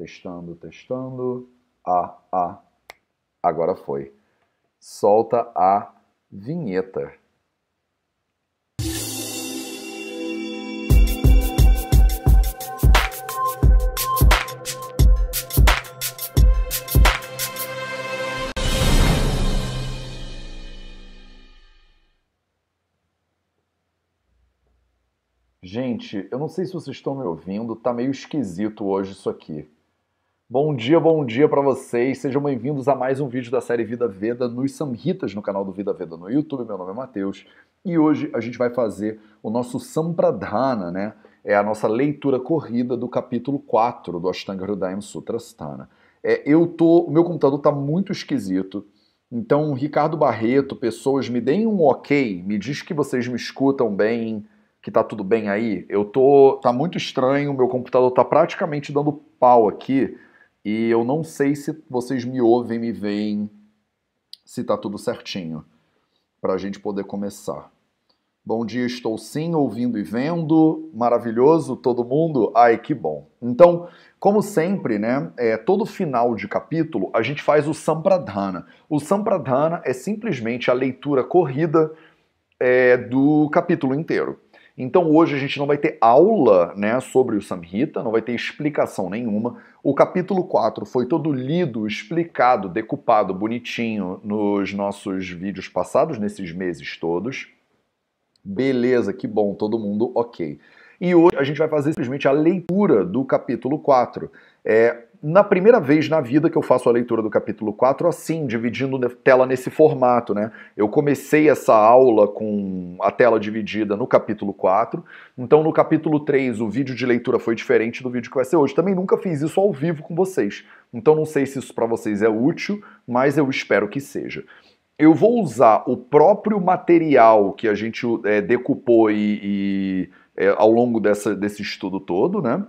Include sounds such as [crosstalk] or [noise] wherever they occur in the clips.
Testando, testando. Ah, ah. Agora foi. Solta a vinheta. Gente, eu não sei se vocês estão me ouvindo, tá meio esquisito hoje isso aqui. Bom dia, bom dia para vocês. Sejam bem-vindos a mais um vídeo da série Vida Veda nos Samhitas, no canal do Vida Veda no YouTube. Meu nome é Matheus e hoje a gente vai fazer o nosso Sampradhana, né? É a nossa leitura corrida do capítulo 4 do Ashtanga Hridayam Sutrasthana. É, eu tô, o meu computador tá muito esquisito. Então, Ricardo Barreto, pessoas, me deem um OK, me diz que vocês me escutam bem, que tá tudo bem aí. Eu tô, tá muito estranho, meu computador tá praticamente dando pau aqui e eu não sei se vocês me ouvem, me veem, se tá tudo certinho, para a gente poder começar. Bom dia, estou sim ouvindo e vendo, maravilhoso todo mundo? Ai, que bom. Então, como sempre, né, é, todo final de capítulo a gente faz o Sampradhana. O Sampradhana é simplesmente a leitura corrida é, do capítulo inteiro. Então hoje a gente não vai ter aula né, sobre o Samhita, não vai ter explicação nenhuma. O capítulo 4 foi todo lido, explicado, decupado, bonitinho nos nossos vídeos passados, nesses meses todos. Beleza, que bom, todo mundo ok. E hoje a gente vai fazer simplesmente a leitura do capítulo 4. É, na primeira vez na vida que eu faço a leitura do capítulo 4 assim, dividindo tela nesse formato, né? Eu comecei essa aula com a tela dividida no capítulo 4, então no capítulo 3 o vídeo de leitura foi diferente do vídeo que vai ser hoje. Também nunca fiz isso ao vivo com vocês, então não sei se isso para vocês é útil, mas eu espero que seja. Eu vou usar o próprio material que a gente é, decupou e, e é, ao longo dessa, desse estudo todo, né?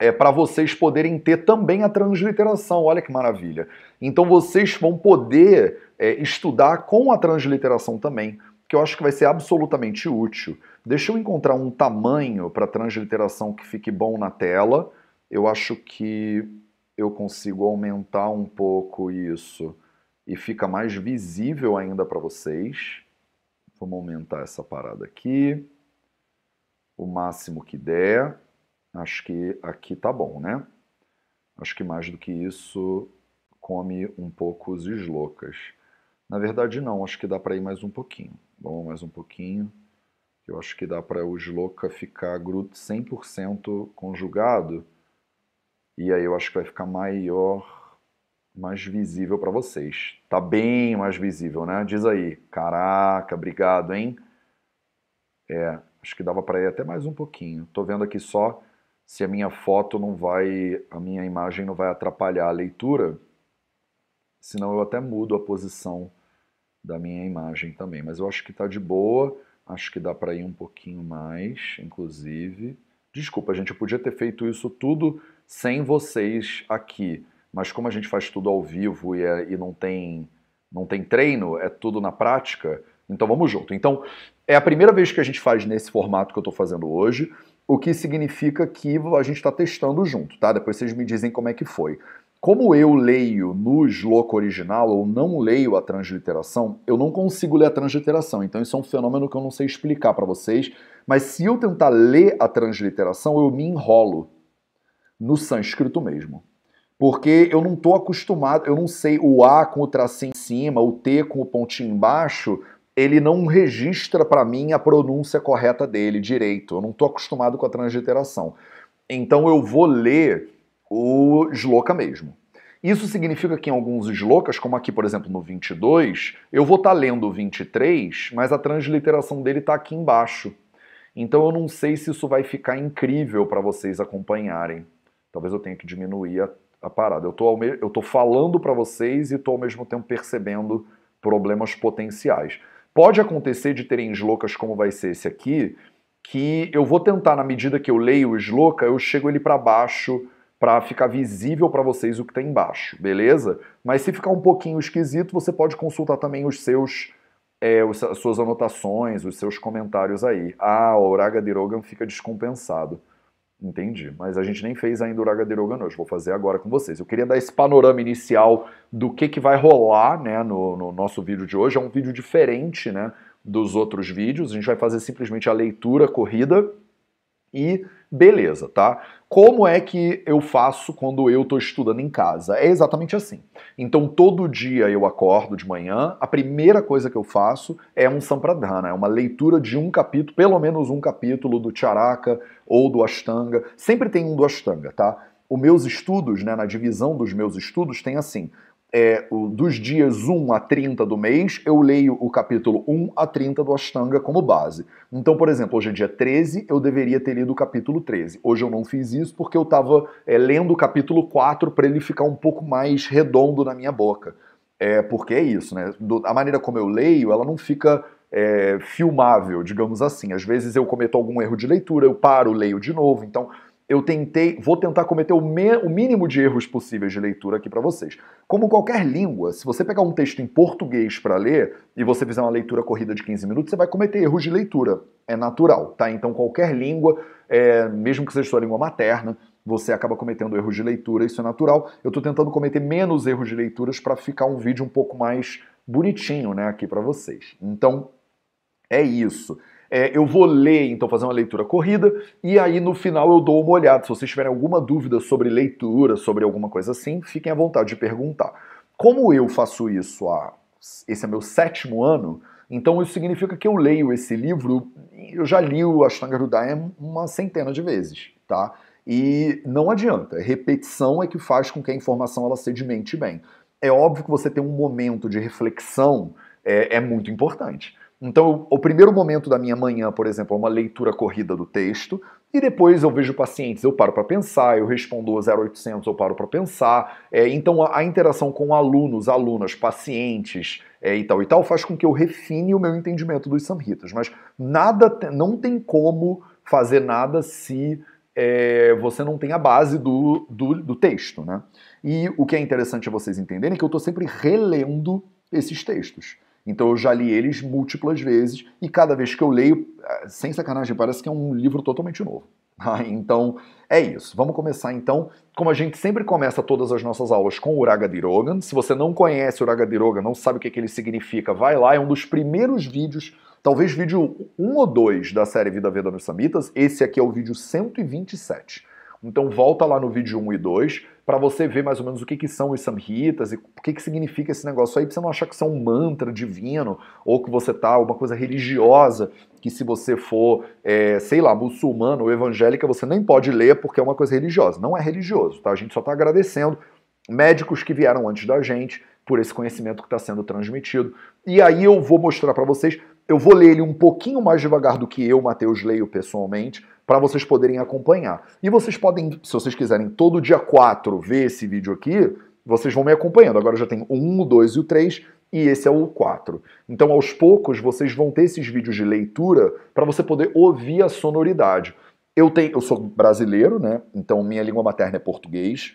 é, para vocês poderem ter também a transliteração. Olha que maravilha. Então vocês vão poder é, estudar com a transliteração também, que eu acho que vai ser absolutamente útil. Deixa eu encontrar um tamanho para transliteração que fique bom na tela. Eu acho que eu consigo aumentar um pouco isso e fica mais visível ainda para vocês. Vamos aumentar essa parada aqui o máximo que der. Acho que aqui tá bom, né? Acho que mais do que isso, come um pouco os eslocas. Na verdade, não, acho que dá para ir mais um pouquinho. Vamos mais um pouquinho. Eu acho que dá para o esloca ficar gruto 100% conjugado. E aí eu acho que vai ficar maior, mais visível para vocês. Tá bem mais visível, né? Diz aí. Caraca, obrigado, hein? É, acho que dava para ir até mais um pouquinho. Tô vendo aqui só se a minha foto não vai, a minha imagem não vai atrapalhar a leitura, senão eu até mudo a posição da minha imagem também. Mas eu acho que está de boa, acho que dá para ir um pouquinho mais, inclusive. Desculpa, gente, eu podia ter feito isso tudo sem vocês aqui, mas como a gente faz tudo ao vivo e, é, e não, tem, não tem treino, é tudo na prática, então vamos junto. Então, é a primeira vez que a gente faz nesse formato que eu estou fazendo hoje o que significa que a gente está testando junto, tá? Depois vocês me dizem como é que foi. Como eu leio no sloco original, ou não leio a transliteração, eu não consigo ler a transliteração. Então isso é um fenômeno que eu não sei explicar para vocês. Mas se eu tentar ler a transliteração, eu me enrolo no sânscrito mesmo. Porque eu não estou acostumado, eu não sei o A com o tracinho em cima, o T com o pontinho embaixo, ele não registra para mim a pronúncia correta dele direito. Eu não estou acostumado com a transliteração. Então eu vou ler o Sloka mesmo. Isso significa que em alguns Slokas, como aqui, por exemplo, no 22, eu vou estar tá lendo o 23, mas a transliteração dele está aqui embaixo. Então eu não sei se isso vai ficar incrível para vocês acompanharem. Talvez eu tenha que diminuir a, a parada. Eu estou falando para vocês e estou ao mesmo tempo percebendo problemas potenciais. Pode acontecer de terem eslocas como vai ser esse aqui, que eu vou tentar, na medida que eu leio o esloca eu chego ele para baixo para ficar visível para vocês o que tem tá embaixo, beleza? Mas se ficar um pouquinho esquisito, você pode consultar também os seus, é, as suas anotações, os seus comentários aí. Ah, o uraga de Rogan fica descompensado. Entendi, mas a gente nem fez ainda o Uragaderogan hoje, vou fazer agora com vocês. Eu queria dar esse panorama inicial do que, que vai rolar né, no, no nosso vídeo de hoje. É um vídeo diferente né, dos outros vídeos, a gente vai fazer simplesmente a leitura corrida e Beleza, tá? Como é que eu faço quando eu estou estudando em casa? É exatamente assim. Então, todo dia eu acordo de manhã, a primeira coisa que eu faço é um sampradhana, é uma leitura de um capítulo, pelo menos um capítulo do Charaka ou do Ashtanga. Sempre tem um do Ashtanga, tá? Os meus estudos, né, na divisão dos meus estudos, tem assim: é, dos dias 1 a 30 do mês, eu leio o capítulo 1 a 30 do Ashtanga como base. Então, por exemplo, hoje é dia 13, eu deveria ter lido o capítulo 13. Hoje eu não fiz isso porque eu estava é, lendo o capítulo 4 para ele ficar um pouco mais redondo na minha boca. É, porque é isso, né? Do, a maneira como eu leio, ela não fica é, filmável, digamos assim. Às vezes eu cometo algum erro de leitura, eu paro, leio de novo. Então, eu tentei, vou tentar cometer o, me, o mínimo de erros possíveis de leitura aqui para vocês. Como qualquer língua, se você pegar um texto em português para ler e você fizer uma leitura corrida de 15 minutos, você vai cometer erros de leitura. É natural, tá? Então qualquer língua, é, mesmo que seja sua língua materna, você acaba cometendo erros de leitura, isso é natural. Eu estou tentando cometer menos erros de leituras para ficar um vídeo um pouco mais bonitinho, né, aqui para vocês. Então, é isso. É, eu vou ler, então, fazer uma leitura corrida e aí no final eu dou uma olhada. Se vocês tiverem alguma dúvida sobre leitura, sobre alguma coisa assim, fiquem à vontade de perguntar. Como eu faço isso há. Esse é meu sétimo ano, então isso significa que eu leio esse livro, eu já li o Ashtanga Hridaya uma centena de vezes, tá? E não adianta, é repetição é que faz com que a informação ela sedimente bem. É óbvio que você ter um momento de reflexão é, é muito importante. Então, o primeiro momento da minha manhã, por exemplo, é uma leitura corrida do texto, e depois eu vejo pacientes, eu paro para pensar, eu respondo a 0800, eu paro para pensar. É, então, a, a, interação com alunos, alunas, pacientes é, e tal e tal faz com que eu refine o meu entendimento dos samhitas. Mas nada, não tem como fazer nada se é, você não tem a base do, do, do texto, né? E o que é interessante vocês entenderem é que eu estou sempre relendo esses textos. Então eu já li eles múltiplas vezes e cada vez que eu leio, é, sem sacanagem, parece que é um livro totalmente novo. [laughs] Ah, então é isso. Vamos começar então, como a gente sempre começa todas as nossas aulas com o Uraga Rogan. Se você não conhece o Uraga Rogan, não sabe o que, é que ele significa, vai lá, é um dos primeiros vídeos, talvez vídeo 1 ou 2 da série Vida Veda nos Samitas. Esse aqui é o vídeo 127. Então volta lá no vídeo 1 e 2 para você ver mais ou menos o que, que são os samhitas e o que, que significa esse negócio aí, para você não achar que são é um mantra divino ou que você tá uma coisa religiosa que se você for, é, sei lá, muçulmano ou evangélica, você nem pode ler porque é uma coisa religiosa. Não é religioso, tá? A gente só está agradecendo médicos que vieram antes da gente por esse conhecimento que está sendo transmitido. E aí eu vou mostrar para vocês eu vou ler ele um pouquinho mais devagar do que eu, Mateus, leio pessoalmente, para vocês poderem acompanhar. E vocês podem, se vocês quiserem, todo dia 4 ver esse vídeo aqui, vocês vão me acompanhando. Agora já tem o 1, o 2 e o 3, e esse é o 4. Então, aos poucos, vocês vão ter esses vídeos de leitura para você poder ouvir a sonoridade. Eu, tenho, eu sou brasileiro, né? Então, minha língua materna é português.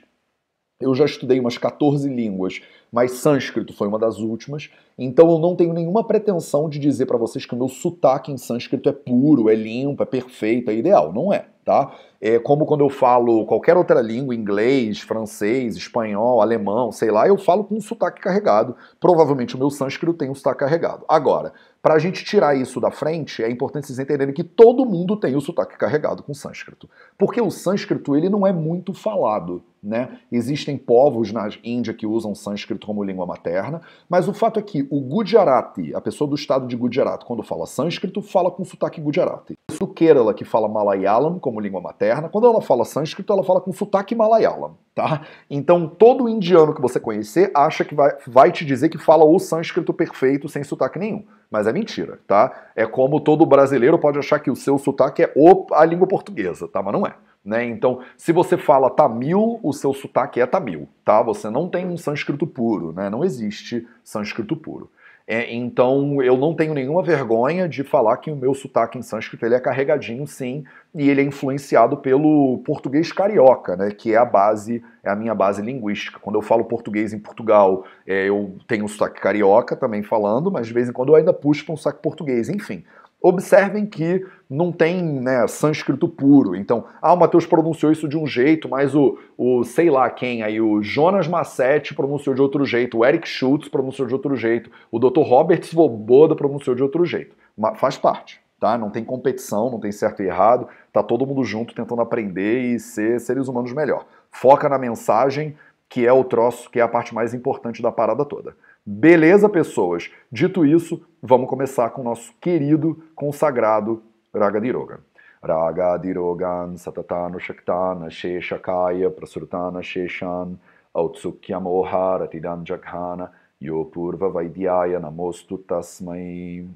Eu já estudei umas 14 línguas mas sânscrito foi uma das últimas. Então eu não tenho nenhuma pretensão de dizer para vocês que o meu sotaque em sânscrito é puro, é limpo, é perfeito, é ideal. Não é, tá? É como quando eu falo qualquer outra língua, inglês, francês, espanhol, alemão, sei lá, eu falo com um sotaque carregado. Provavelmente o meu sânscrito tem um sotaque carregado. Agora, para a gente tirar isso da frente, é importante vocês entenderem que todo mundo tem o sotaque carregado com sânscrito. Porque o sânscrito, ele não é muito falado, né? Existem povos na Índia que usam sânscrito como língua materna, mas o fato é que o Gujarati, a pessoa do estado de Gujarat, quando fala sânscrito, fala com sotaque Gujarati. O Kerala, que fala Malayalam como língua materna, quando ela fala sânscrito, ela fala com sotaque Malayalam, tá? Então, todo indiano que você conhecer acha que vai, vai te dizer que fala o sânscrito perfeito, sem sotaque nenhum. Mas é mentira, tá? É como todo brasileiro pode achar que o seu sotaque é o, a língua portuguesa, tá? Mas não é. Né? Então, se você fala tamil, o seu sotaque é tamil, tá? Você não tem um sânscrito puro, né? Não existe sânscrito puro. É, então, eu não tenho nenhuma vergonha de falar que o meu sotaque em sânscrito ele é carregadinho, sim, e ele é influenciado pelo português carioca, né? Que é a base, é a minha base linguística. Quando eu falo português em Portugal, é, eu tenho um sotaque carioca também falando, mas de vez em quando eu ainda puxo para um sotaque português. Enfim, Observem que não tem né, sânscrito puro. Então, ah, o Mateus pronunciou isso de um jeito, mas o, o sei lá quem aí, o Jonas Massetti pronunciou de outro jeito, o Eric Schultz pronunciou de outro jeito, o Dr. Robert Svoboda pronunciou de outro jeito. Mas faz parte, tá? Não tem competição, não tem certo e errado, tá todo mundo junto tentando aprender e ser seres humanos melhor. Foca na mensagem, que é o troço, que é a parte mais importante da parada toda. Beleza, pessoas? Dito isso, vamos começar com o nosso querido, consagrado Raga Diroga. Raga Dirogan Satatano Shaktana Sheshakaya Prasurtana Sheshan Autsukyamoha Ratidan Jaghana Yopurva Vaidyaya Namostu Tasmai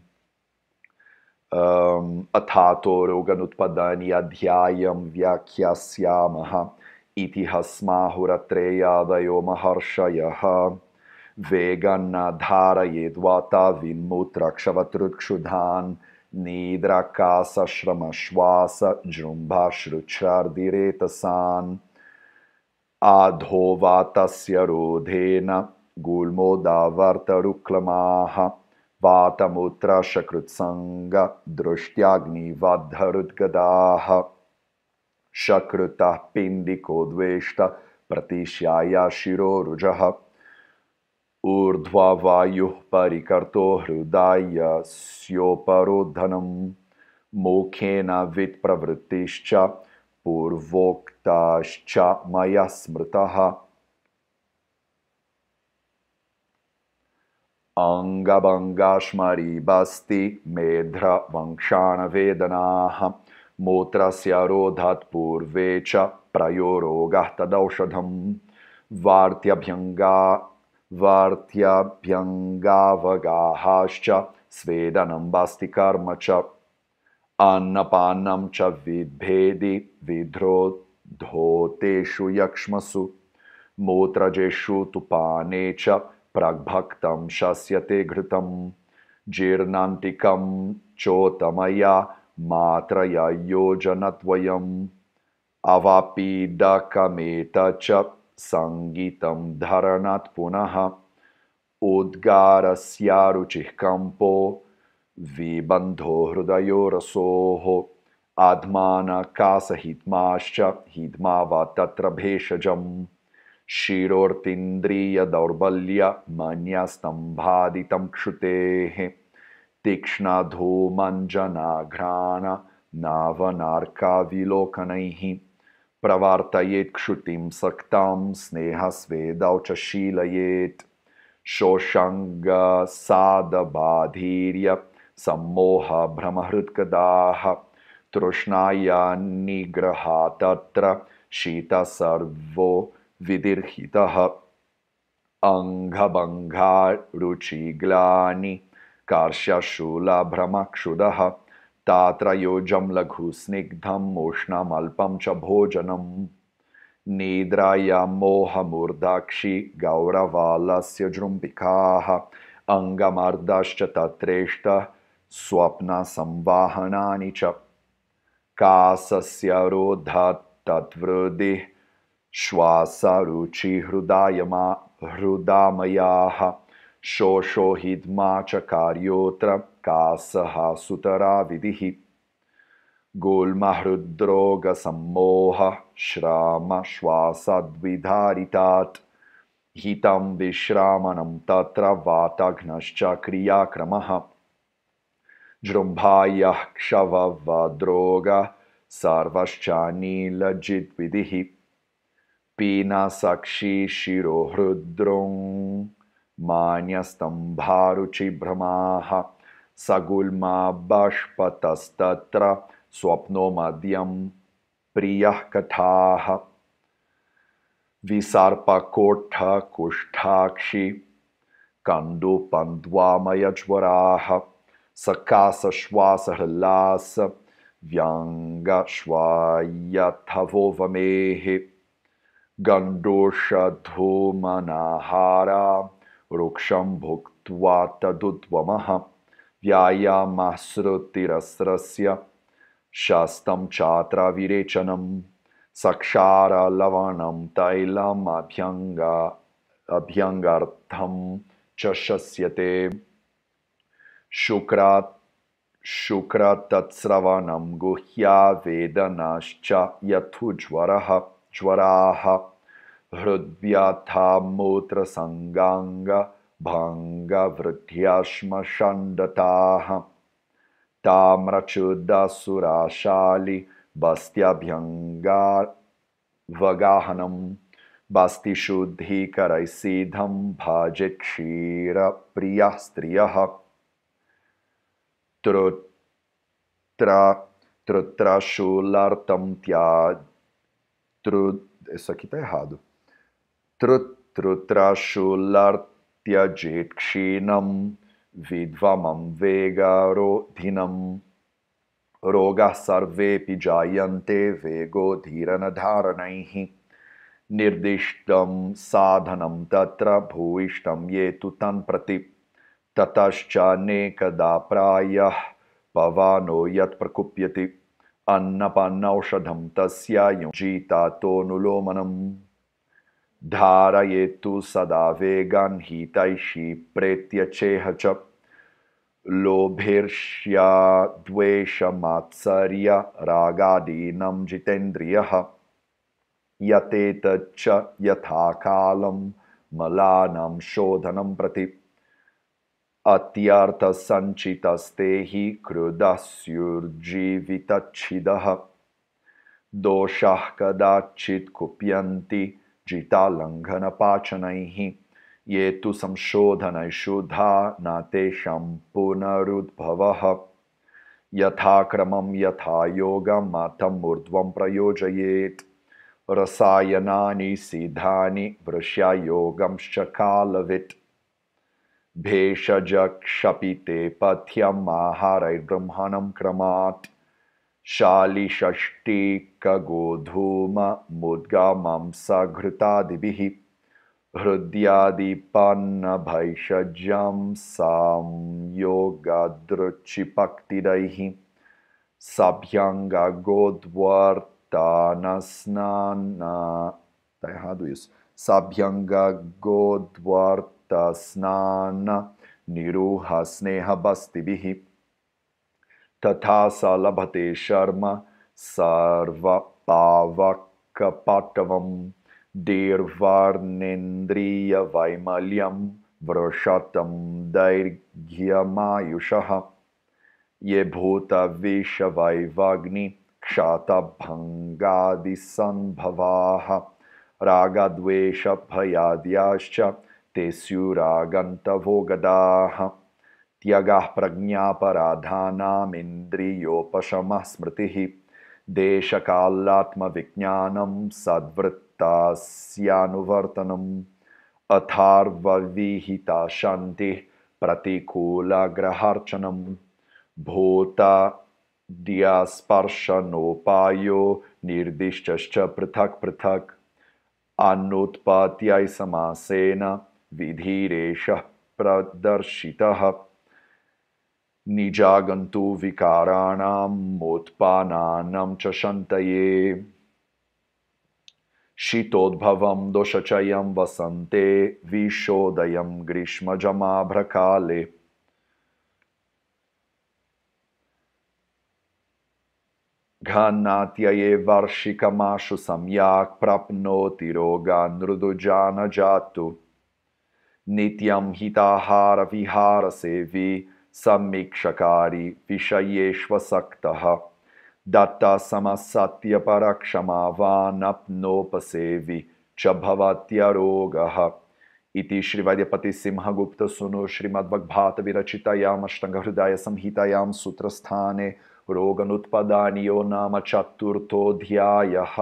um, Atatoroganutpadani Adhyayam Vyakyasyamaha Itihasmahuratreyadayo Maharshayah वेगन्न धारयेद्वाता विन्मूत्रक्षवतृक्षुधान् नीद्राकासश्रमश्वास जृम्भाश्रुच्छार्दिरेतसान् आधो तस्य रोधेन गुल्मोदावर्तरुक्लमाः वातमूत्रशकृत्सङ्गदृष्ट्याग्निबद्धरुद्गदाः शकृतः पिण्डिकोद्वेष्ट प्रतिश्याया शिरोरुजः ऊर्ध्व वायुः हृदाय स्योपरोधनं मोक्षेन वित्प्रवृत्तिश्च पूर्वोक्ताश्च मया स्मृतः अङ्गभङ्गास्मरीबस्ति मेध्रवंशाणवेदनाः मूत्रस्य रोधात् पूर्वे च प्रयोरोगः तदौषधं वार्त्यभ्यङ्गा वार्त्याभ्यङ्गावगाहाश्च स्वेदनं कर्म च अन्नपान्नं च विद्भेदि विध्रोद्धोतेषु यक्ष्मसु मूत्रजेषु तु पाने च प्रग्भक्तं शस्यते घृतं जीर्णान्तिकं चोतमया मात्रययोजनत्वयम् अवापीडकमेत च संगीत धरणात् पुनः उद्गारस्यारुचिः कम्पो विबन्धो हृदयोरसोः आत्मानकासहिद्माश्च हिद्मा वा तत्र भेषजम् शिरोर्तीन्द्रियदौर्बल्यमन्यस्तम्भादितं क्षुते तीक्ष्णधूमञ्जनाघ्राण नावनार्काविलोकनैः प्रवर्तयेत् क्षुतिं सक्तां स्नेहस्वेदौ च शीलयेत् शोषङ्गसादबाधीर्य सम्मोहभ्रमहृत्कदाः तृष्णाया निग्रहा तत्र शीतसर्वो विदीर्हितः अङ्घभङ्घा रुचिग्लानि कार्षशूलभ्रमक्षुदः तात्रयोजं लघुस्निग्धम् उष्णमल्पं च भोजनम् निद्रायां मोहमूर्धाक्षि गौरवालस्य जृम्बिकाः अङ्गमर्धश्च तत्रेष्ट स्वप्नसंवाहनानि च कासस्य रोधात् तद्वृदिः श्वासरुचिहृदायमा हृदामयाः शोषो हि च कार्योऽत्र कासः सुतरा विधिः हृद्रोगसम्मोह श्रसद्विधारितात् हितं विश्रामनं तत्र वातघ्नश्च क्रियाक्रमः जृम्भायः क्षवद्रोग सर्वश्चानीलज्जिद्विधिः नीलज्जिद्विधिः मान्यस्तम्भारुचिभ्रमाः सगुल्मा बाष्पतस्तत्र स्वप्नो मद्यं प्रियः कथाः विसर्पकोठकुष्ठाक्षि कन्दुपन्द्वामयज्वराः सकासश्वासहल्लास व्यङ्गश्वायथवोवमेः गण्डोषधूमनाहारा वृक्षं भुक्त्वा तदुद्वमः व्यायामाश्रुतिरस्रस्य शास्तं छात्राविरेचनं सक्षारलवणं तैलम् अभ्यङ्गा अभ्यङ्गार्थं च शस्यते शुक्रात् शुक्रतत्स्रवणं गुह्या वेदनाश्च यथुज्वरः ज्वराः हृद्व्यथा मूत्रसङ्गाङ्ग भाङ्गवृद्ध्याश्मषण्डताः ताम्रचुदसुराशालि बस्त्यभ्यङ्गावगाहनं बस्तिशुद्धिकरैसिद्धं भजे क्षीरप्रियः स्त्रियः तृत्र तृत्रशूलार्तं त्या tru, isso aqui tá errado. त्यजेत् क्षीणं विद्वमं वेगारोधिनं रोगाः सर्वेऽपि जायन्ते वेगोधीरनधारणैः निर्दिष्टं साधनं तत्र भूयिष्ठं ये तु तन्प्रति ततश्चानेकदा प्रायः पवानो यत्प्रकुप्यति अन्नपान्नौषधं तस्यायुजीतातोऽनुलोमनम् धारयेत्तु सदा वेगान् हितैषि प्रेत्यचेह च द्वेषमात्सर्य रागादीनं जितेन्द्रियः यतेतच्च यथा कालं मलानां शोधनं प्रति अत्यर्थसञ्चितस्ते हि कृदस्युर्जीवितच्छिदः दोषाः कदाचित् कुप्यन्ति जीता लंघन पाचन ये तो संशोधन शुद्धा नाते पुनरुद्भव यथाक्रम यथा योगम मातम ऊर्ध्व रसायना सीधा वृश्या वृष्या योगंश्च कालवित् पथ्यम आहारे आहारैर्ब्रह्मणं क्रमात् शालिषष्टिकगोधूममुद्गामांसघृतादिभिः हृद्यादिपान्नभैषज्यं सां सभ्यङ्गगोद्वर्तानस्नानतयः द्विस् सभ्यङ्गगोद्वर्तस्नाननिरूहस्नेहबस्तिभिः तथा स लभते शर्म सर्वतावकपटवं वैमल्यम वृषतम दैर्घ्यमायुष ये भूतविषवैवग्नि क्षातभङ्गादिसम्भवाः रागद्वेषभयाद्याश्च ते स्युरागन्तवो गदाः त्याग त्यगः प्रज्ञापराधानामिन्द्रियोपशमः स्मृतिः देशकालात्मविज्ञानं सद्वृत्तास्यानुवर्तनम् अथार्वविहिता शान्तिः प्रतिकूलग्रहार्चनं भूताद्यास्पर्शनोपायो निर्दिष्ट पृथक पृथक अनुत्पात्यै समासेन विधिरेषः प्रदर्शिता निजागन्तु विकाराणाम् मोत्पानां च शन्तये शीतोद्भवं दोषचयं वसन्ते विशोदयं ग्रीष्मजमाभ्रकाले घन्नात्यये वर्षिकमाशु सम्याक् प्राप्नोति रोगान् मृदु नित्यं हिताहारविहारसेवी समीक्षकारि विषयेष्वसक्तः सक्तः दत्तासम सत्यपरक्षमा च भवत्यरोगः इति श्रीवैद्यपतिसिंहगुप्तसुनु श्रीमद्भग्भात विरचितायाम् सूत्रस्थाने रोगनुत्पदानि यो नाम चतुर्थोऽध्यायः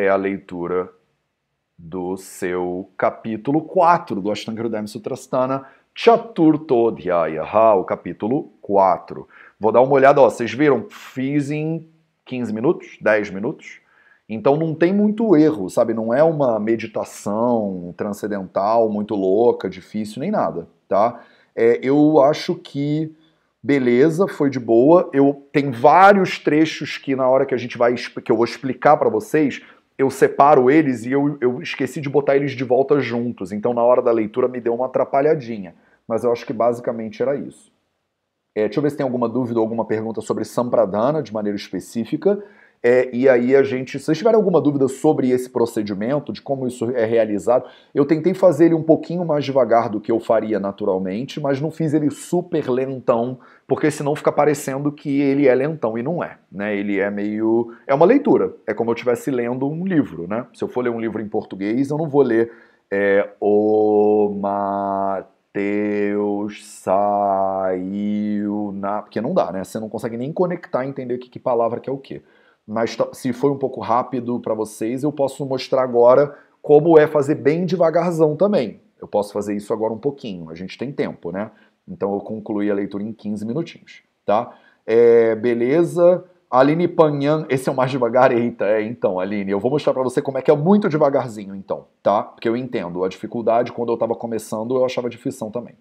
é a leitura do seu capítulo 4 do Ashtanga Hridayam Sutrasthana, Chaturtodhyayaha, o capítulo 4. Vou dar uma olhada, ó, vocês viram, fiz em 15 minutos, 10 minutos. Então não tem muito erro, sabe? Não é uma meditação transcendental muito louca, difícil, nem nada, tá? É, eu acho que beleza, foi de boa. Eu tem vários trechos que na hora que a gente vai que eu vou explicar para vocês, eu separo eles e eu, eu esqueci de botar eles de volta juntos. Então, na hora da leitura, me deu uma atrapalhadinha. Mas eu acho que basicamente era isso. É, deixa eu ver se tem alguma dúvida ou alguma pergunta sobre Sampradana de maneira específica. É, e aí a gente, se vocês tiverem alguma dúvida sobre esse procedimento, de como isso é realizado, eu tentei fazer ele um pouquinho mais devagar do que eu faria naturalmente, mas não fiz ele super lentão, porque senão fica parecendo que ele é lentão e não é, né? Ele é meio é uma leitura, é como eu estivesse lendo um livro, né? Se eu for ler um livro em português, eu não vou ler é, o Mateus saiu na, porque não dá, né? Você não consegue nem conectar, entender que, que palavra que é o que mas se foi um pouco rápido para vocês, eu posso mostrar agora como é fazer bem devagarzão também. Eu posso fazer isso agora um pouquinho, a gente tem tempo, né? Então eu concluí a leitura em 15 minutinhos, tá? É, beleza. Aline Panhan, esse é o mais devagar, eita, é, então, Aline, eu vou mostrar para você como é que é muito devagarzinho, então, tá? Porque eu entendo, a dificuldade, quando eu estava começando, eu achava difícil também.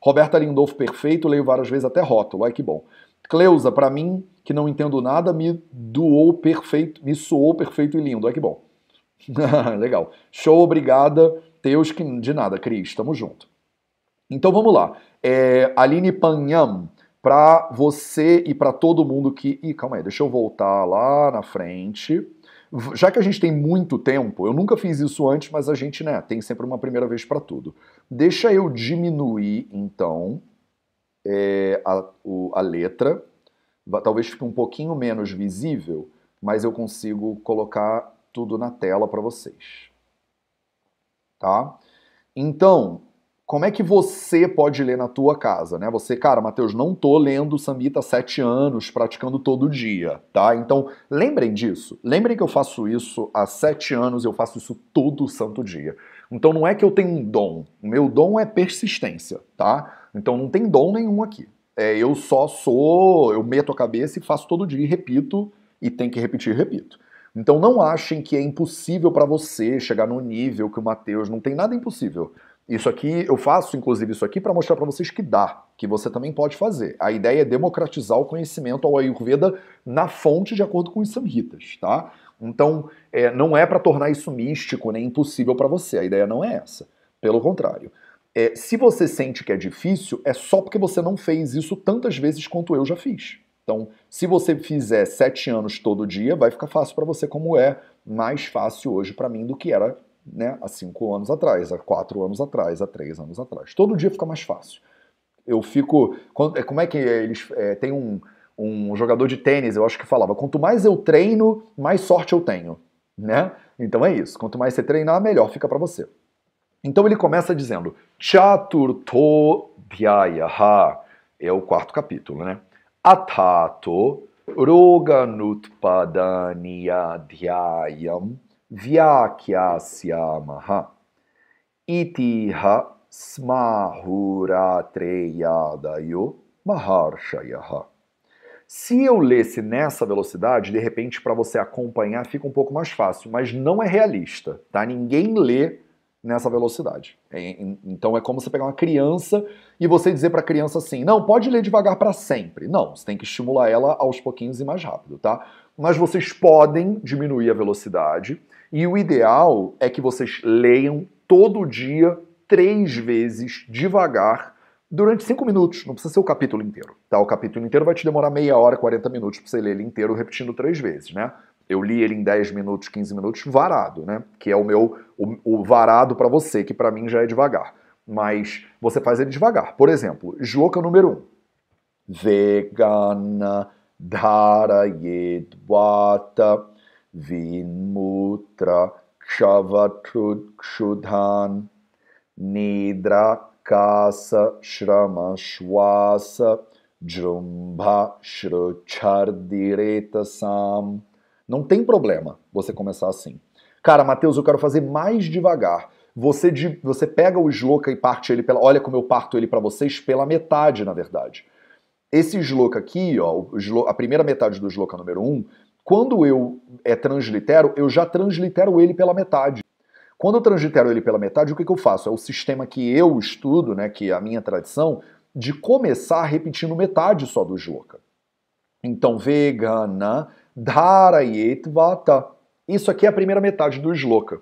Roberta Lindolfo, perfeito, leio várias vezes até rótulo, ai que bom. Cleusa, para mim, que não entendo nada, me doou perfeito, me soou perfeito e lindo. Olha que bom. [laughs] Legal. Show, obrigada. Deus que de nada, Cris. Tamo junto. Então vamos lá. É, Aline Panham, para você e para todo mundo que. Ih, calma aí, deixa eu voltar lá na frente. Já que a gente tem muito tempo, eu nunca fiz isso antes, mas a gente né, tem sempre uma primeira vez para tudo. Deixa eu diminuir então é, a, o, a letra, talvez fique um pouquinho menos visível, mas eu consigo colocar tudo na tela para vocês. Tá? Então, como é que você pode ler na tua casa, né? Você, cara, Mateus, não tô lendo Samita há sete anos, praticando todo dia, tá? Então, lembrem disso. Lembrem que eu faço isso há sete anos, eu faço isso todo santo dia. Então, não é que eu tenho um dom. O meu dom é persistência, tá? Então não tem dom nenhum aqui. É, eu só sou, eu meto a cabeça e faço todo dia e repito, e tem que repetir, repito. Então não achem que é impossível para você chegar no nível que o Matheus, não tem nada impossível. Isso aqui, eu faço inclusive isso aqui para mostrar para vocês que dá, que você também pode fazer. A ideia é democratizar o conhecimento ao Ayurveda na fonte de acordo com os samhitas, tá? Então, é, não é para tornar isso místico nem impossível para você. A ideia não é essa. Pelo contrário. É, se você sente que é difícil, é só porque você não fez isso tantas vezes quanto eu já fiz. Então, se você fizer sete anos todo dia, vai ficar fácil para você, como é mais fácil hoje para mim do que era né, há cinco anos atrás, há quatro anos atrás, há três anos atrás. Todo dia fica mais fácil. Eu fico. É, como é que eles. É, tem um, um jogador de tênis, eu acho que falava: quanto mais eu treino, mais sorte eu tenho. Né? Então é isso. Quanto mais você treinar, melhor fica para você. Então ele começa dizendo: chaturto Dhyayaha é o quarto capítulo, né? Atato Roganutpadaniya Dhyayam Vyakyasyamaha Itiha Smahuratreyadayo Maharshayaha. Se eu lesse nessa velocidade, de repente para você acompanhar fica um pouco mais fácil, mas não é realista, tá? Ninguém lê nessa velocidade. É, então é como você pegar uma criança e você dizer para a criança assim: não, pode ler devagar para sempre. Não, você tem que estimular ela aos pouquinhos e mais rápido, tá? Mas vocês podem diminuir a velocidade e o ideal é que vocês leiam todo dia três vezes devagar durante cinco minutos. Não precisa ser o capítulo inteiro, tá? O capítulo inteiro vai te demorar meia hora, 40 minutos para você ler ele inteiro repetindo três vezes, né? Eu li ele em 10 minutos, 15 minutos, varado, né? Que é o meu o, o varado para você, que para mim já é devagar. Mas você faz ele devagar. Por exemplo, shloka número 1. Um. Vegana dharayedvata vinmutra kshavatrukshudan nidra kasa shrama shvasa jrumbha diretasam sam não tem problema você começar assim. Cara, Matheus, eu quero fazer mais devagar. Você, você pega o Sloka e parte ele pela. Olha como eu parto ele para vocês pela metade, na verdade. Esse Sloka aqui, ó, a primeira metade do Sloka número 1, um, quando eu é, translitero, eu já translitero ele pela metade. Quando eu translitero ele pela metade, o que, que eu faço? É o sistema que eu estudo, né, que é a minha tradição, de começar repetindo metade só do Sloka. Então, vegana, dharayetvata. Isso aqui é a primeira metade do esloka.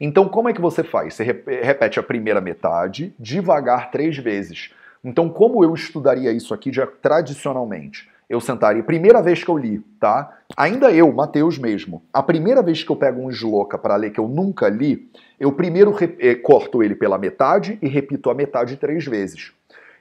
Então, como é que você faz? Você repete a primeira metade devagar três vezes. Então, como eu estudaria isso aqui já tradicionalmente? Eu sentaria, primeira vez que eu li, tá? Ainda eu, Mateus mesmo, a primeira vez que eu pego um sloka para ler que eu nunca li, eu primeiro eh, corto ele pela metade e repito a metade três vezes.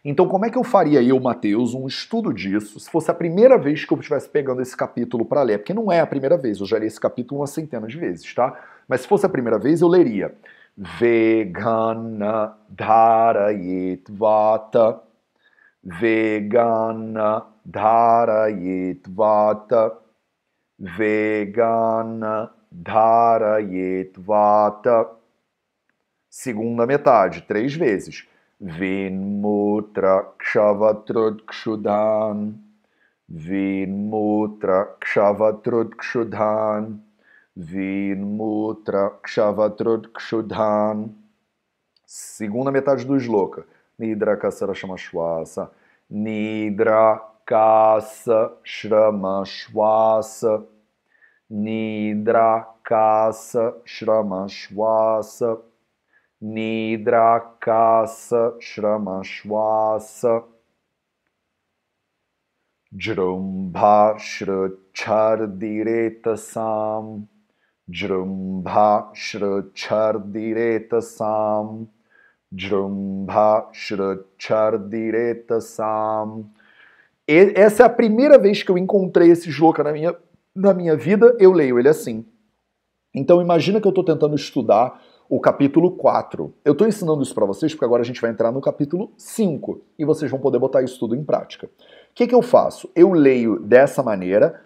Então, como é que eu faria eu, Mateus, um estudo disso, se fosse a primeira vez que eu estivesse pegando esse capítulo para ler? Porque não é a primeira vez, eu já li esse capítulo uma centena de vezes, tá? Mas se fosse a primeira vez, eu leria Vegana Dharayet Vata Vegana Dharayet Vata Vegana Dharayet Vata Segunda metade, três vezes. Venmotrakshavatrudkshudan. Venmotrakshavatrudkshudan. Venmotrakshavatrudkshudan. Segunda metade do sloka. Nidra kasara shamashvasa. Nidra kasa shramashvasa. Nidra kasa shramashvasa. Nidrakasa Shramashvasa Jrumbha Sam Jrumbha Shruchardiretasam Jrumbha Sam Essa é a primeira vez que eu encontrei esse shloka na minha, na minha vida, eu leio ele assim. Então imagina que eu estou tentando estudar o capítulo 4. Eu estou ensinando isso para vocês porque agora a gente vai entrar no capítulo 5 e vocês vão poder botar isso tudo em prática. O que, que eu faço? Eu leio dessa maneira,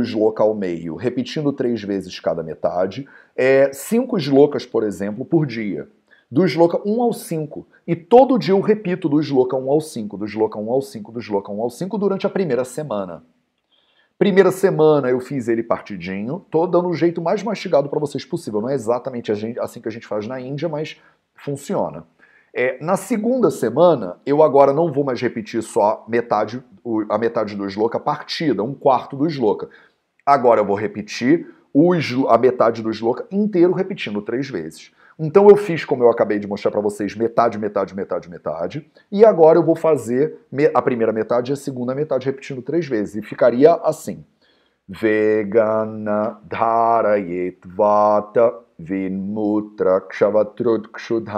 esloca ao meio, repetindo três vezes cada metade, é, cinco eslocas, por exemplo, por dia. Do esloca 1 ao 5. E todo dia eu repito do esloca 1 ao 5, do esloca 1 ao 5, do esloca 1 ao 5 durante a primeira semana. Primeira semana eu fiz ele partidinho, tô dando o jeito mais mastigado para vocês possível. Não é exatamente assim que a gente faz na Índia, mas funciona. É, na segunda semana, eu agora não vou mais repetir só metade, a metade do esloca partida, um quarto do esloca. Agora eu vou repetir a metade do esloca inteiro repetindo três vezes. Então eu fiz como eu acabei de mostrar para vocês, metade, metade, metade, metade, e agora eu vou fazer a primeira metade e a segunda metade repetindo três vezes, e ficaria assim. Vegana dharayet vata vinmutra kshavatrutkshudhan.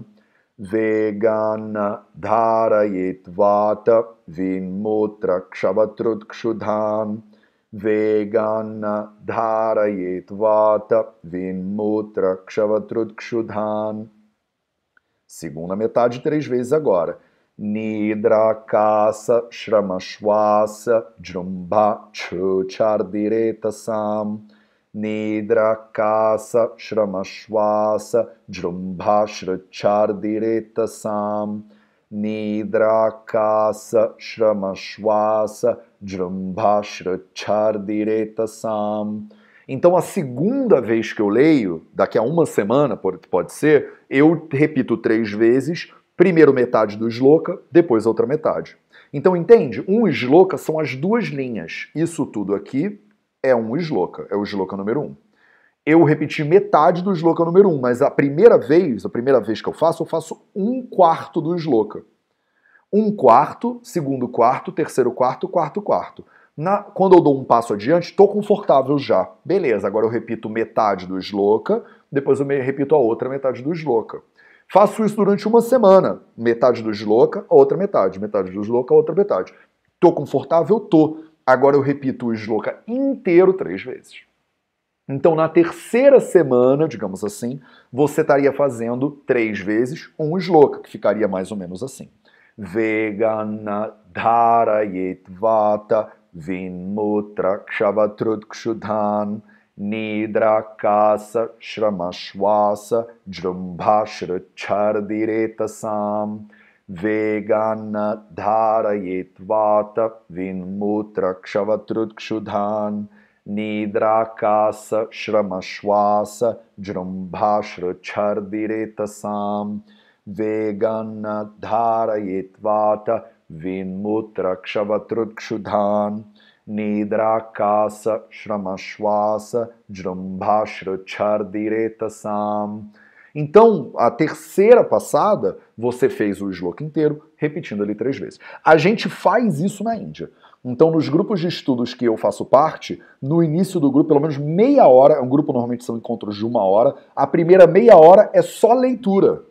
kshudhan vegana dharayet vata vinmutra kshavatrutkshudhan vegana dharayet vata vinmutra kshudhan Segunda metade três vezes agora. Nidra kasa shramashvasa jrumba chuchardireta sam. Nidra kasa shramashvasa jrumba chuchardireta sam. Nidra kasa Nidrakasa Shramashvasa diretasam. Então, a segunda vez que eu leio, daqui a uma semana, pode ser, eu repito três vezes, primeiro metade do esloca, depois outra metade. Então, entende? Um esloca são as duas linhas. Isso tudo aqui é um esloca, é o esloca número um eu repeti metade do Sloca número 1, um, mas a primeira vez, a primeira vez que eu faço, eu faço um quarto do Sloca. Um quarto, segundo quarto, terceiro quarto, quarto quarto. Na, quando eu dou um passo adiante, estou confortável já. Beleza, agora eu repito metade do Sloca, depois eu repito a outra metade do Sloca. Faço isso durante uma semana. Metade do Sloca, outra metade. Metade do Sloca, outra metade. Estou confortável? estou. Agora eu repito o Sloca inteiro três vezes. Então, na terceira semana, digamos assim, você estaria fazendo três vezes um sloka, que ficaria mais ou menos assim. Vegana dharayet vata vinmutra kshavatrutkshudhan nidra kasa shramashvasa jrumbhashra chardiretasam vegana dharayet vata vinmutra kshudhan Nidra, Kasa, Shramashwasa, Jrambhashra, Chardiretasam, Vegana, Dhara, Yetvata, Vinmutra, Nidra, Kasa, Shramashwasa, Jrambhashra, Chardiretasam. Então, a terceira passada, você fez o esloco inteiro, repetindo ali três vezes. A gente faz isso na Índia. Então, nos grupos de estudos que eu faço parte, no início do grupo, pelo menos meia hora, um grupo normalmente são encontros de uma hora, a primeira meia hora é só leitura.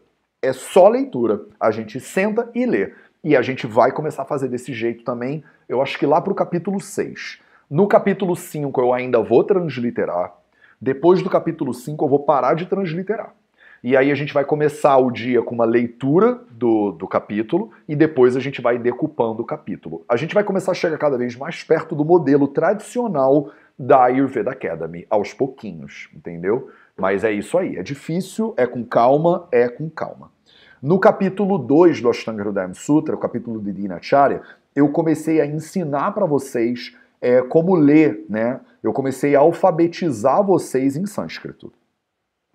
É só leitura. A gente senta e lê. E a gente vai começar a fazer desse jeito também, eu acho que lá para o capítulo 6. No capítulo 5 eu ainda vou transliterar. Depois do capítulo 5 eu vou parar de transliterar. E aí a gente vai começar o dia com uma leitura do, do capítulo e depois a gente vai decupando o capítulo. A gente vai começar a chegar cada vez mais perto do modelo tradicional da Ayurveda Academy, aos pouquinhos, entendeu? Mas é isso aí, é difícil, é com calma, é com calma. No capítulo 2 do Ashtanga Hridayam Sutra, o capítulo de Dinacharya, eu comecei a ensinar para vocês é, como ler, né? Eu comecei a alfabetizar vocês em sânscrito.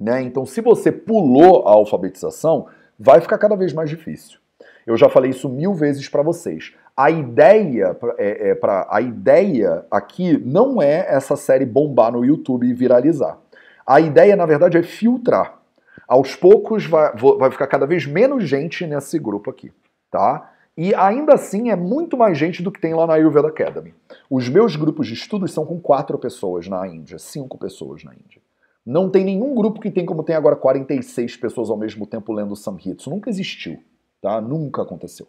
Né? Então, se você pulou a alfabetização, vai ficar cada vez mais difícil. Eu já falei isso mil vezes para vocês. A ideia, é, é pra, a ideia aqui não é essa série bombar no YouTube e viralizar. A ideia, na verdade, é filtrar. Aos poucos vai, vai ficar cada vez menos gente nesse grupo aqui, tá? E ainda assim é muito mais gente do que tem lá na Ayurveda Academy. Os meus grupos de estudos são com quatro pessoas na Índia, cinco pessoas na Índia. Não tem nenhum grupo que tem como tem agora 46 pessoas ao mesmo tempo lendo Samhita. Isso nunca existiu, tá? Nunca aconteceu.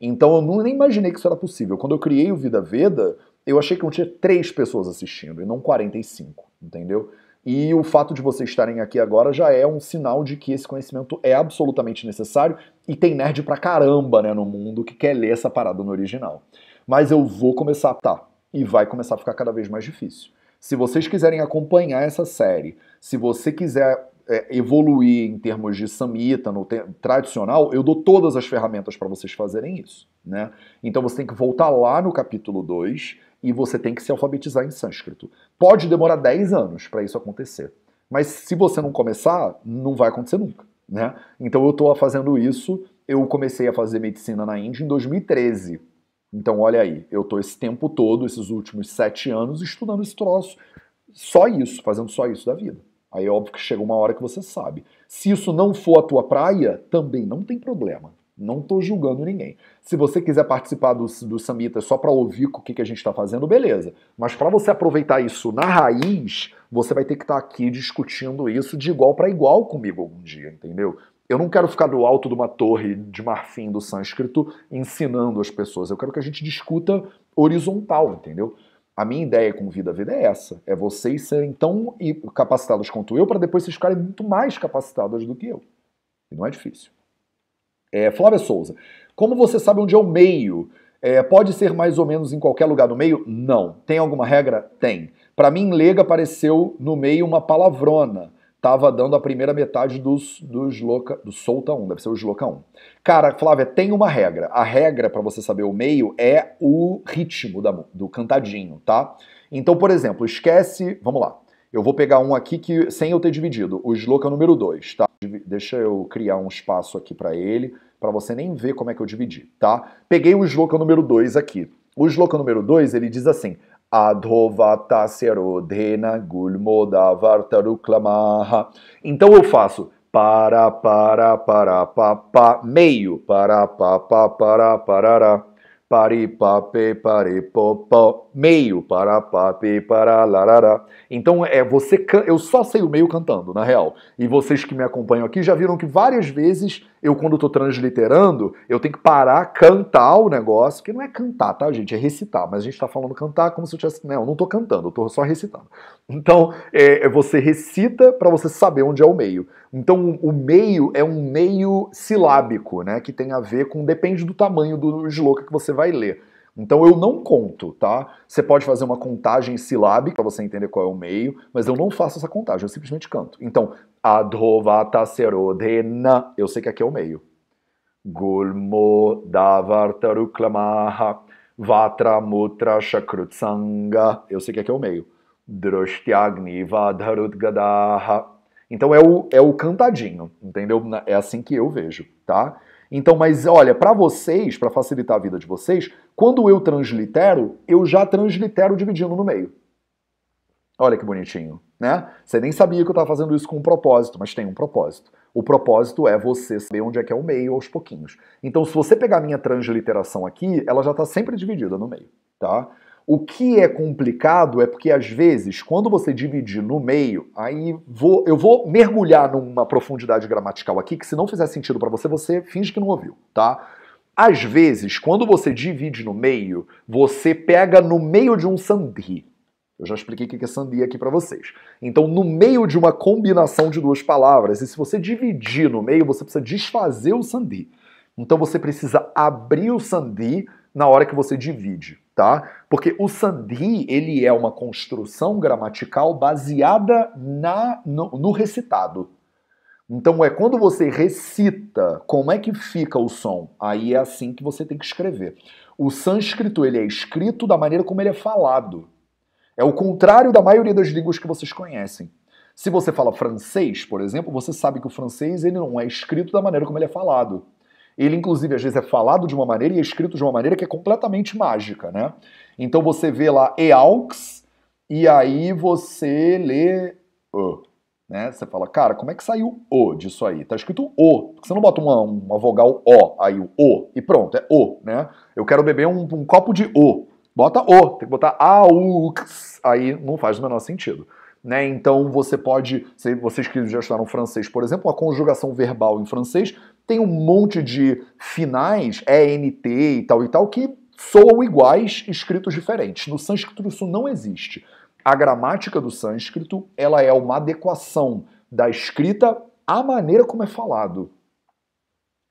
Então eu nem imaginei que isso era possível. Quando eu criei o Vida Veda, eu achei que eu tinha três pessoas assistindo e não 45, entendeu? E o fato de vocês estarem aqui agora já é um sinal de que esse conhecimento é absolutamente necessário e tem nerd pra caramba, né, no mundo que quer ler essa parada no original. Mas eu vou começar a tá, e vai começar a ficar cada vez mais difícil. Se vocês quiserem acompanhar essa série, se você quiser é, evoluir em termos de samita no tradicional, eu dou todas as ferramentas para vocês fazerem isso. Né? Então você tem que voltar lá no capítulo 2 e você tem que se alfabetizar em sânscrito. Pode demorar 10 anos para isso acontecer. Mas se você não começar, não vai acontecer nunca. Né? Então eu estou fazendo isso. Eu comecei a fazer medicina na Índia em 2013. Então, olha aí, eu estou esse tempo todo, esses últimos sete anos, estudando esse troço, só isso, fazendo só isso da vida. Aí é óbvio que chega uma hora que você sabe. Se isso não for a tua praia, também não tem problema. Não estou julgando ninguém. Se você quiser participar do, do Samita só para ouvir o que, que a gente está fazendo, beleza. Mas para você aproveitar isso na raiz, você vai ter que estar tá aqui discutindo isso de igual para igual comigo algum dia, entendeu? eu não quero ficar do alto de uma torre de marfim do sânscrito ensinando as pessoas. Eu quero que a gente discuta horizontal, entendeu? A minha ideia com Vida a Vida é essa: é vocês serem tão capacitados quanto eu, para depois vocês ficarem muito mais capacitados do que eu. E não é difícil. É, Flávia Souza, como você sabe onde é o meio? É, pode ser mais ou menos em qualquer lugar do meio? Não. Tem alguma regra? Tem. Para mim, lega apareceu no meio uma palavrona tava dando a primeira metade dos, dos loca, do solta 1, deve ser o sloca 1. Cara, Flávia, tem uma regra. A regra para você saber o meio é o ritmo da, do cantadinho, tá? Então, por exemplo, esquece, vamos lá. Eu vou pegar um aqui que sem eu ter dividido, o sloca número 2, tá? Deixa eu criar um espaço aqui para ele, para você nem ver como é que eu dividi, tá? Peguei o sloca número 2 aqui. O sloca número 2, ele diz assim: Adhovatasyarodhena gulmodavartaruklamaha. Então eu faço para, para, para, pa, pa, meio, para, pa, pa, para, para pari papê pari popó meio para papi para larará. Então é você can... eu só sei o meio cantando, na real. E vocês que me acompanham aqui já viram que várias vezes eu quando estou transliterando, eu tenho que parar, cantar o negócio, que não é cantar, tá, gente, é recitar, mas a gente está falando cantar como se eu tivesse, não, eu não estou cantando, eu estou só recitando. Então, é, é você recita para você saber onde é o meio. Então, o meio é um meio silábico, né, que tem a ver com depende do tamanho do sloka que você vai vai ler. Então eu não conto, tá? Você pode fazer uma contagem silábica para você entender qual é o meio, mas eu não faço essa contagem, eu simplesmente canto. Então, adhovata serodena, eu sei que aqui é o meio. Gulmo davartaruklamaha vatramutra shakrutsanga, eu sei que aqui é o meio. Drashtyagni vadharudgadaha. Então é o, é o cantadinho, entendeu? É assim que eu vejo, tá? Então, mas olha, para vocês, para facilitar a vida de vocês, quando eu translitero, eu já translitero dividindo no meio. Olha que bonitinho, né? Você nem sabia que eu estava fazendo isso com um propósito, mas tem um propósito. O propósito é você saber onde é que é o meio aos pouquinhos. Então, se você pegar a minha transliteração aqui, ela já está sempre dividida no meio, tá? O que é complicado é porque, às vezes, quando você dividir no meio, aí vou, eu vou mergulhar numa profundidade gramatical aqui que, se não fizer sentido para você, você finge que não ouviu, tá? Às vezes, quando você divide no meio, você pega no meio de um sandhi. Eu já expliquei o que é sandhi aqui para vocês. Então, no meio de uma combinação de duas palavras, e se você dividir no meio, você precisa desfazer o sandhi. Então, você precisa abrir o sandhi na hora que você divide tá? Porque o sandhi, ele é uma construção gramatical baseada na, no, no recitado. Então é quando você recita, como é que fica o som? Aí é assim que você tem que escrever. O sânscrito, ele é escrito da maneira como ele é falado. É o contrário da maioria das línguas que vocês conhecem. Se você fala francês, por exemplo, você sabe que o francês ele não é escrito da maneira como ele é falado. Ele, inclusive, às vezes é falado de uma maneira e é escrito de uma maneira que é completamente mágica, né? Então você vê lá Eaux e aí você lê O. Né? Você fala, cara, como é que saiu O disso aí? Tá escrito O. Porque você não bota uma, uma vogal O, aí o O, e pronto, é O, né? Eu quero beber um, um copo de O. Bota O, tem que botar AUX, aí não faz o menor sentido. Né? Então você pode, se vocês que já estudaram francês, por exemplo, a conjugação verbal em francês tem um monte de finais, ENT e tal e tal, que soam iguais, escritos diferentes. No sânscrito isso não existe. A gramática do sânscrito ela é uma adequação da escrita à maneira como é falado.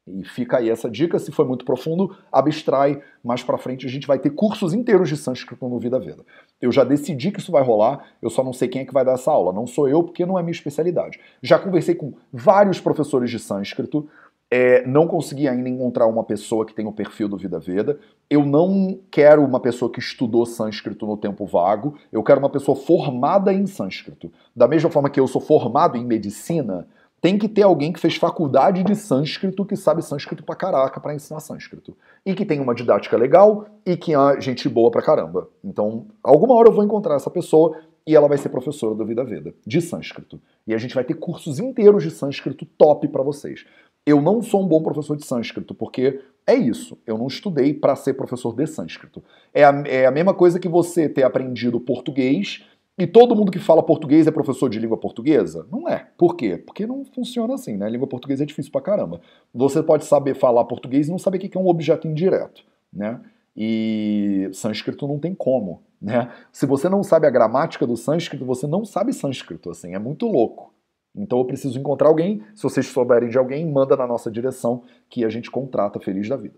E fica aí essa dica, se foi muito profundo, abstrai, mais para frente a gente vai ter cursos inteiros de sânscrito no Vida Veda. Eu já decidi que isso vai rolar, eu só não sei quem é que vai dar essa aula, não sou eu porque não é minha especialidade. Já conversei com vários professores de sânscrito, é, não consegui ainda encontrar uma pessoa que tenha o perfil do Vida Veda. Eu não quero uma pessoa que estudou sânscrito no tempo vago. Eu quero uma pessoa formada em sânscrito. Da mesma forma que eu sou formado em medicina, tem que ter alguém que fez faculdade de sânscrito, que sabe sânscrito pra caraca para ensinar sânscrito. E que tem uma didática legal e que é gente boa pra caramba. Então, alguma hora eu vou encontrar essa pessoa e ela vai ser professora do Vida Veda, de sânscrito. E a gente vai ter cursos inteiros de sânscrito top para vocês eu não sou um bom professor de sânscrito, porque é isso. Eu não estudei para ser professor de sânscrito. É a, é a mesma coisa que você ter aprendido português e todo mundo que fala português é professor de língua portuguesa? Não é. Por quê? Porque não funciona assim, né? língua portuguesa é difícil pra caramba. Você pode saber falar português e não saber o que é um objeto indireto, né? E sânscrito não tem como, né? Se você não sabe a gramática do sânscrito, você não sabe sânscrito, assim, é muito louco, então eu preciso encontrar alguém. Se vocês souberem de alguém, manda na nossa direção que a gente contrata Feliz da Vida.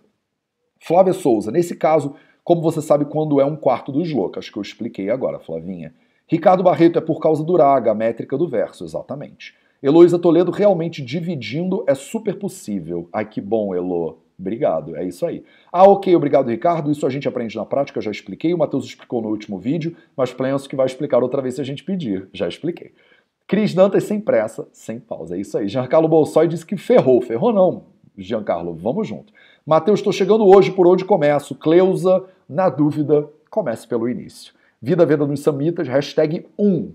Flávia Souza, nesse caso, como você sabe quando é um quarto dos Acho que eu expliquei agora, Flavinha. Ricardo Barreto é por causa do Raga, a métrica do verso, exatamente. Heloísa Toledo realmente dividindo é super possível. Ai que bom, Elo. Obrigado, é isso aí. Ah, ok, obrigado, Ricardo. Isso a gente aprende na prática, já expliquei. O Matheus explicou no último vídeo, mas penso que vai explicar outra vez se a gente pedir. Já expliquei. Cris Dantas sem pressa, sem pausa. É isso aí. Giancarlo Bolsói disse que ferrou. Ferrou não, Giancarlo. Vamos junto. Matheus, estou chegando hoje por onde começo. Cleusa, na dúvida, comece pelo início. Vida Venda dos Samitas, hashtag 1.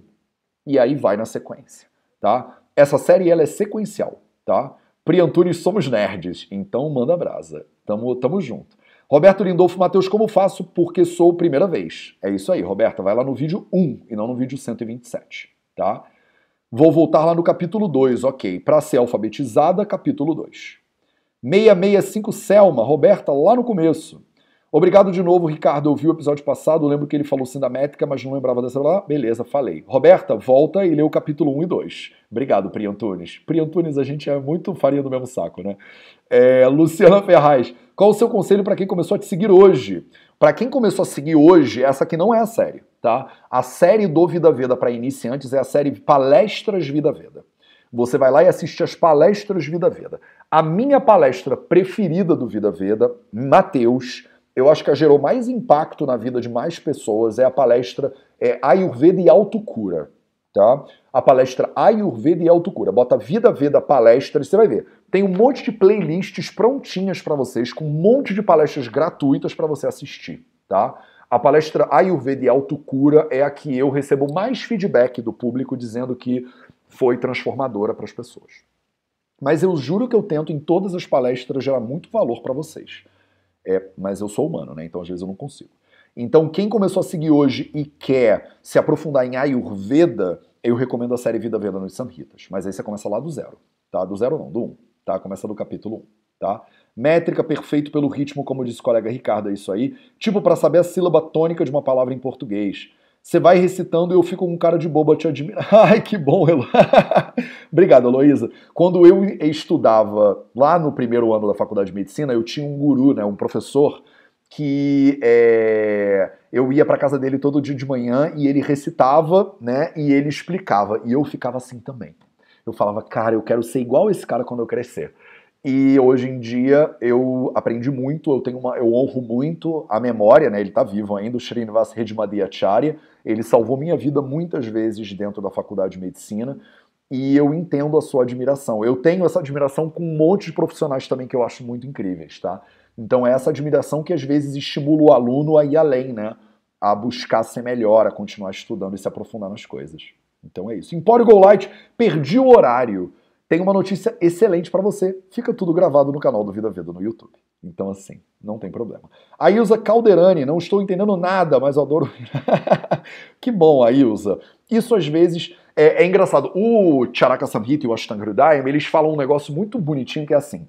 E aí vai na sequência, tá? Essa série, ela é sequencial, tá? Priantunes somos nerds, então manda brasa. Tamo, tamo junto. Roberto Lindolfo Matheus, como faço? Porque sou primeira vez. É isso aí, Roberta. Vai lá no vídeo 1 e não no vídeo 127, tá? Vou voltar lá no capítulo 2, ok. Para ser alfabetizada, capítulo 2. 665 Selma, Roberta, lá no começo. Obrigado de novo, Ricardo. Eu vi o episódio passado, lembro que ele falou métrica, mas não lembrava dessa lá. Beleza, falei. Roberta, volta e lê o capítulo 1 e 2. Obrigado, Pri Antunes. Pri Antunes, a gente é muito farinha do mesmo saco, né? É, Luciana Ferraz, qual o seu conselho para quem começou a te seguir hoje? Para quem começou a seguir hoje, essa aqui não é a série. Tá? A série do Vida Veda para iniciantes é a série Palestras Vida Veda. Você vai lá e assiste as palestras Vida Veda. A minha palestra preferida do Vida Veda, Mateus, eu acho que a gerou mais impacto na vida de mais pessoas, é a palestra é, Ayurveda e Autocura. Tá? A palestra Ayurveda e Autocura. Bota Vida Veda palestra e você vai ver. Tem um monte de playlists prontinhas para vocês, com um monte de palestras gratuitas para você assistir. Tá? A palestra Ayurveda e Autocura é a que eu recebo mais feedback do público dizendo que foi transformadora para as pessoas. Mas eu juro que eu tento em todas as palestras gerar muito valor para vocês. É, mas eu sou humano, né? Então às vezes eu não consigo. Então quem começou a seguir hoje e quer se aprofundar em Ayurveda, eu recomendo a série Vida Veda nos Samhitas. Mas aí você começa lá do zero, tá? Do zero não, do um, tá? Começa do capítulo um, tá? Métrica perfeito pelo ritmo, como disse o colega Ricardo, é isso aí. Tipo para saber a sílaba tônica de uma palavra em português. Você vai recitando e eu fico com um cara de boba te admirando. [laughs] Ai, que bom, Elo... [laughs] Obrigado, Heloísa. Quando eu estudava lá no primeiro ano da faculdade de medicina, eu tinha um guru, né, um professor, que é... eu ia para casa dele todo dia de manhã e ele recitava, né, e ele explicava. E eu ficava assim também. Eu falava, cara, eu quero ser igual esse cara quando eu crescer. E hoje em dia eu aprendi muito, eu tenho uma, eu honro muito a memória, né? Ele está vivo ainda, o Srinivas Redmadhyacharya. Ele salvou minha vida muitas vezes dentro da faculdade de medicina e eu entendo a sua admiração. Eu tenho essa admiração com um monte de profissionais também que eu acho muito incríveis, tá? Então é essa admiração que às vezes estimula o aluno a ir além, né? A buscar ser melhor, a continuar estudando e se aprofundar nas coisas. Então é isso. Empório Go Light, perdi o horário. Tem uma notícia excelente para você. Fica tudo gravado no canal do Vida Veda no YouTube. Então, assim, não tem problema. A Ilza Calderani, não estou entendendo nada, mas adoro. [laughs] que bom, a Ilza. Isso às vezes é, é engraçado. O Charaka Samhita e o Ashtanga Hridayam, eles falam um negócio muito bonitinho que é assim.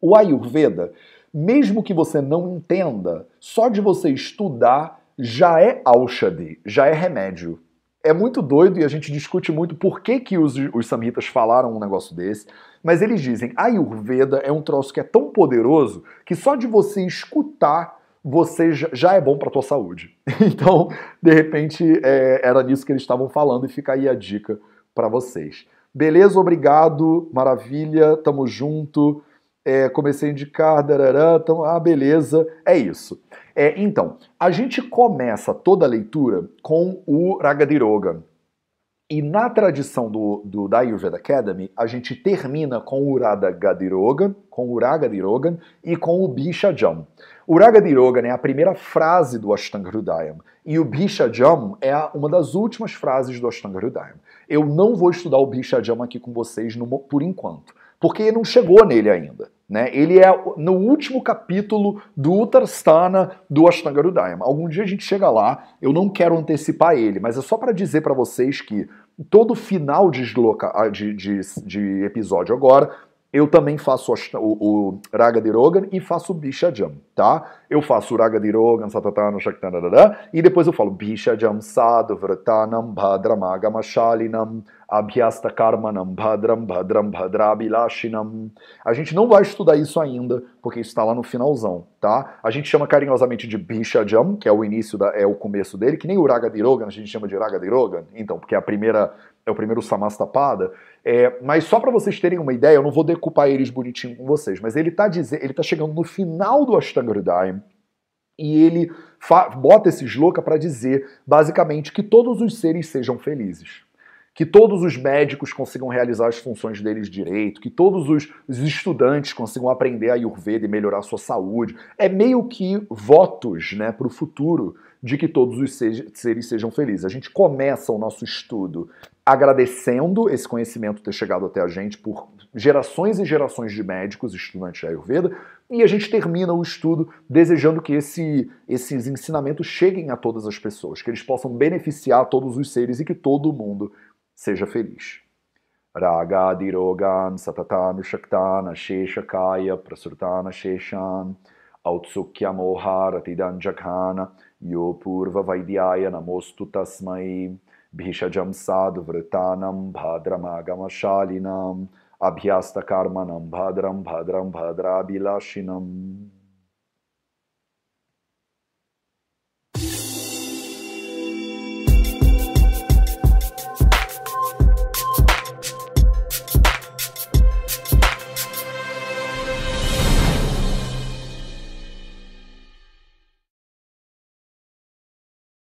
O Ayurveda, mesmo que você não entenda, só de você estudar já é aushadi, já é remédio é muito doido e a gente discute muito por que, que os, os samitas falaram um negócio desse, mas eles dizem a Ayurveda é um troço que é tão poderoso que só de você escutar você já é bom para tua saúde. [laughs] Então, de repente, é, era nisso que eles estavam falando e fica aí a dica para vocês. Beleza, obrigado, maravilha, tamo junto é, comecei a indicar, darará, então, ah, beleza, é isso. É, então, a gente começa toda a leitura com o Ragadiroga. E na tradição do, do, da Ayurveda Academy, a gente termina com o Urada com o Uraga e com o Bishajam. O Uraga é né, a primeira frase do Ashtanga Hridayam e o Bishajam é uma das últimas frases do Ashtanga Hridayam. Eu não vou estudar o Bishajam aqui com vocês no, por enquanto porque não chegou nele ainda. Né? Ele é no último capítulo do Uttarstana do Ashtanga Daima. Algum dia a gente chega lá, eu não quero antecipar ele, mas é só para dizer para vocês que todo final de, de, de, de episódio agora eu também faço o, o Raga de Rogan e faço o Bishajam, tá? Eu faço o Raga de Rogan, Satatana, Shaktanadada, e depois eu falo Bishajam Sadhu, Vratanam Bhadramagamashalilam Abhyasta Karmanam Bhadram Bhadram Bhadrabilashinam. A gente não vai estudar isso ainda, porque isso está lá no finalzão, tá? A gente chama carinhosamente de Bishajam, que é o início, da, é o começo dele, que nem o Raga de Rogan a gente chama de Raga de Rogan, então, porque é a primeira é o primeiro Samastapada, É, mas só para vocês terem uma ideia, eu não vou decupar eles bonitinho com vocês, mas ele está dizendo, ele tá chegando no final do Ashtanga Hridayam e ele bota esse sloka para dizer basicamente que todos os seres sejam felizes que todos os médicos consigam realizar as funções deles direito, que todos os, estudantes consigam aprender a Ayurveda e melhorar a sua saúde. É meio que votos né, para o futuro de que todos os seres sejam felizes. A gente começa o nosso estudo agradecendo esse conhecimento ter chegado até a gente por gerações e gerações de médicos, estudantes de Ayurveda, e a gente termina o estudo desejando que esse, esses ensinamentos cheguem a todas as pessoas, que eles possam beneficiar todos os seres e que todo mundo seja feliz. Raga Dirogan Satatan Shaktana Shesha Kaya Prasurtana Sheshan Autsukya Moharatidan Jaghana Yopurva Vaidyaya Namostu Tasmai भीषजम साधुवृतानम भाद्रमागमशालिनाम अभ्यास्तकर्मणम भाद्रम भाद्रम भाद्राभिलाषिनम